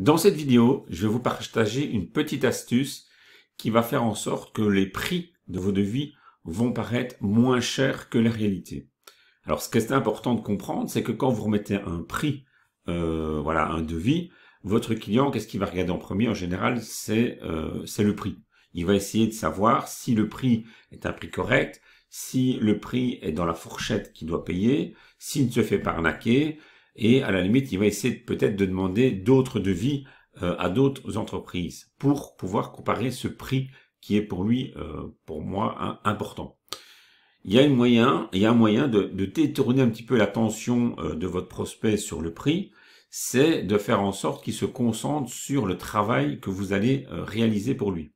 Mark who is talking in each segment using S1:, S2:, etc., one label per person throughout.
S1: Dans cette vidéo, je vais vous partager une petite astuce qui va faire en sorte que les prix de vos devis vont paraître moins chers que la réalité. Alors ce qui est important de comprendre, c'est que quand vous remettez un prix, euh, voilà, un devis, votre client, qu'est-ce qu'il va regarder en premier En général, euh, c'est le prix. Il va essayer de savoir si le prix est un prix correct, si le prix est dans la fourchette qu'il doit payer, s'il ne se fait pas arnaquer, et à la limite, il va essayer peut-être de demander d'autres devis euh, à d'autres entreprises pour pouvoir comparer ce prix qui est pour lui, euh, pour moi, important. Il y a, un moyen, il y a un moyen de, détourner un petit peu l'attention euh, de votre prospect sur le prix, c'est de faire en sorte qu'il se concentre sur le travail que vous allez réaliser pour lui.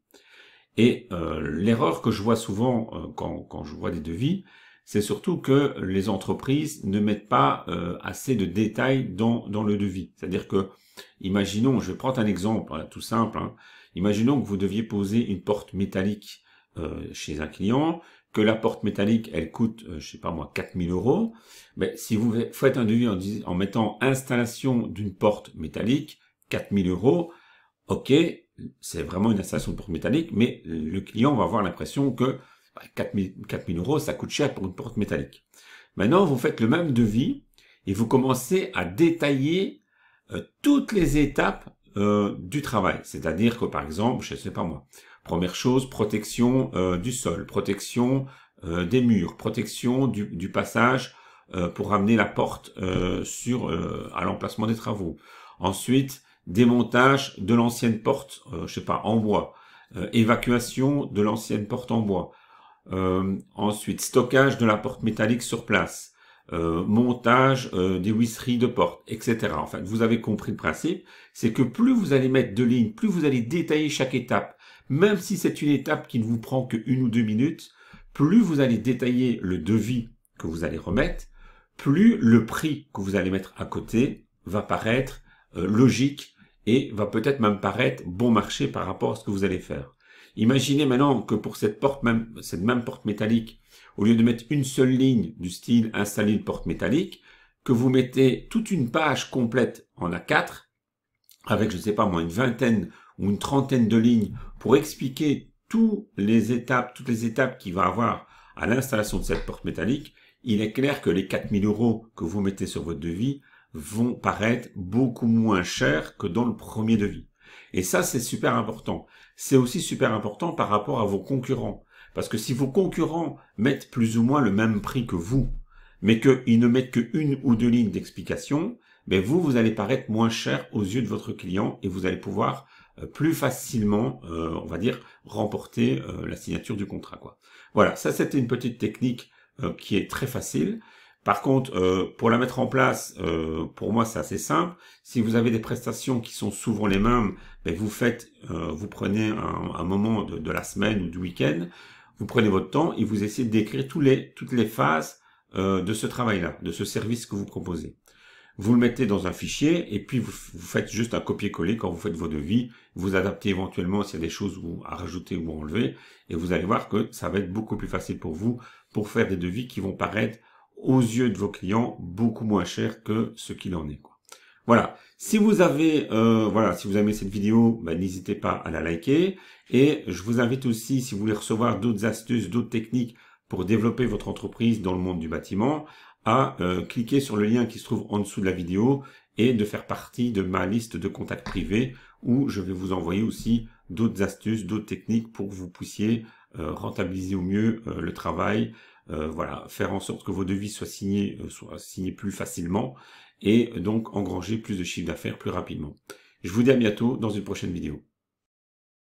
S1: Et l'erreur que je vois souvent quand je vois des devis, c'est surtout que les entreprises ne mettent pas euh, assez de détails dans, dans le devis. C'est-à-dire que, imaginons, je vais prendre un exemple hein, tout simple, hein. imaginons que vous deviez poser une porte métallique euh, chez un client, que la porte métallique, elle coûte, euh, je sais pas moi, 4000 euros, mais si vous faites un devis en, en mettant installation d'une porte métallique, 4000 euros, ok, c'est vraiment une installation de porte métallique, mais le client va avoir l'impression que 4 000, euros, ça coûte cher pour une porte métallique. Maintenant, vous faites le même devis et vous commencez à détailler euh, toutes les étapes euh, du travail. C'est-à-dire que, par exemple, je ne sais pas moi, première chose, protection euh, du sol, protection des murs, protection du, passage pour amener la porte sur à l'emplacement des travaux. Ensuite, démontage de l'ancienne porte, je sais pas, en bois, évacuation de l'ancienne porte en bois, euh, ensuite, stockage de la porte métallique sur place. Euh, montage euh, des huisseries de porte, etc. fait, vous avez compris le principe, c'est que plus vous allez mettre de lignes, plus vous allez détailler chaque étape, même si c'est une étape qui ne vous prend que une ou deux minutes, plus vous allez détailler le devis que vous allez remettre, plus le prix que vous allez mettre à côté va paraître logique et va peut-être même paraître bon marché par rapport à ce que vous allez faire. Imaginez maintenant que pour cette porte même, cette même porte métallique, au lieu de mettre une seule ligne du style installer une porte métallique, que vous mettez toute une page complète en A4, avec, je ne sais pas moi, une vingtaine ou une trentaine de lignes pour expliquer toutes les étapes, toutes les étapes qu'il va avoir à l'installation de cette porte métallique, il est clair que les 4000 euros que vous mettez sur votre devis vont paraître beaucoup moins chers que dans le premier devis. Et ça, c'est super important. C'est aussi super important par rapport à vos concurrents. Parce que si vos concurrents mettent plus ou moins le même prix que vous, mais qu'ils ne mettent qu'une ou deux lignes d'explication, mais ben vous, vous allez paraître moins cher aux yeux de votre client et vous allez pouvoir euh, plus facilement, euh, on va dire, remporter euh, la signature du contrat. Quoi. Voilà, ça c'était une petite technique qui est très facile. Par contre, euh, pour la mettre en place, euh, pour moi, c'est assez simple. Si vous avez des prestations qui sont souvent les mêmes, ben, vous faites, euh, vous prenez un, moment de, la semaine ou du week-end, vous prenez votre temps et vous essayez décrire toutes les phases de ce travail-là, de ce service que vous proposez. Vous le mettez dans un fichier et puis vous, vous faites juste un copier-coller quand vous faites vos devis. Vous adaptez éventuellement s'il y a des choses à rajouter ou à enlever et vous allez voir que ça va être beaucoup plus facile pour vous pour faire des devis qui vont paraître aux yeux de vos clients beaucoup moins cher que ce qu'il en est. Quoi. Voilà. Si vous avez euh, voilà, si vous aimez cette vidéo, bah, n'hésitez pas à la liker. Et je vous invite aussi, si vous voulez recevoir d'autres astuces, d'autres techniques pour développer votre entreprise dans le monde du bâtiment, à euh, cliquer sur le lien qui se trouve en dessous de la vidéo et de faire partie de ma liste de contacts privés où je vais vous envoyer aussi d'autres astuces, d'autres techniques pour que vous puissiez euh, rentabiliser au mieux le travail euh, voilà, faire en sorte que vos devis soient signés, euh, soient signés plus facilement et donc engranger plus de chiffre d'affaires plus rapidement. Je vous dis à bientôt dans une prochaine vidéo.